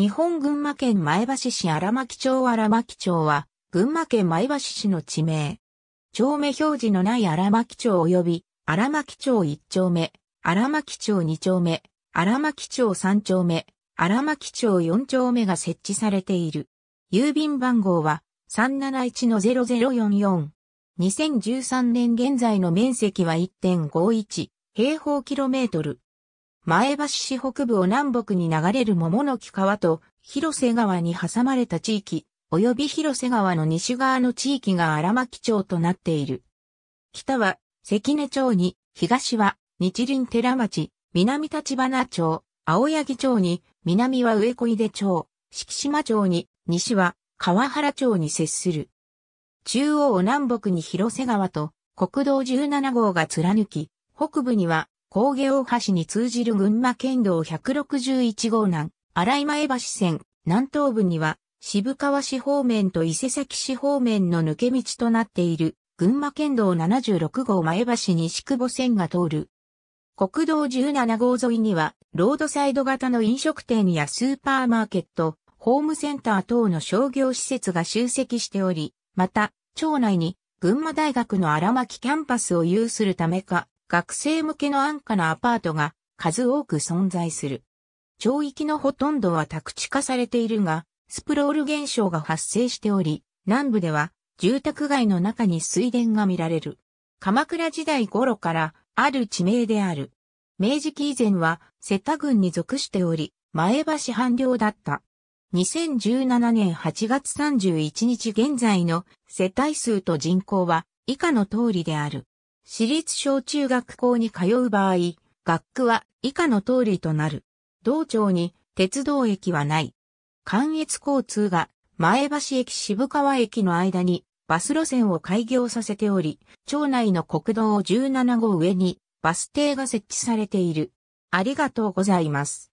日本群馬県前橋市荒牧町荒牧町は、群馬県前橋市の地名。町名表示のない荒牧町及び、荒牧町1丁目、荒牧町2丁目、荒牧町3丁目、荒牧町4丁目が設置されている。郵便番号は371-0044。2013年現在の面積は1.51平方キロメートル。前橋市北部を南北に流れる桃の木川と広瀬川に挟まれた地域、及び広瀬川の西側の地域が荒牧町となっている。北は関根町に、東は日林寺町、南立花町、青柳町に、南は上小出町、敷島町に、西は川原町に接する。中央を南北に広瀬川と国道17号が貫き、北部には工芸大橋に通じる群馬県道161号南、荒前橋線、南東部には、渋川市方面と伊勢崎市方面の抜け道となっている、群馬県道76号前橋西久保線が通る。国道17号沿いには、ロードサイド型の飲食店やスーパーマーケット、ホームセンター等の商業施設が集積しており、また、町内に群馬大学の荒巻キャンパスを有するためか、学生向けの安価なアパートが数多く存在する。町域のほとんどは宅地化されているが、スプロール現象が発生しており、南部では住宅街の中に水田が見られる。鎌倉時代頃からある地名である。明治期以前は瀬田郡に属しており、前橋藩領だった。2017年8月31日現在の世帯数と人口は以下の通りである。私立小中学校に通う場合、学区は以下の通りとなる。道庁に鉄道駅はない。関越交通が前橋駅渋川駅の間にバス路線を開業させており、町内の国道17号上にバス停が設置されている。ありがとうございます。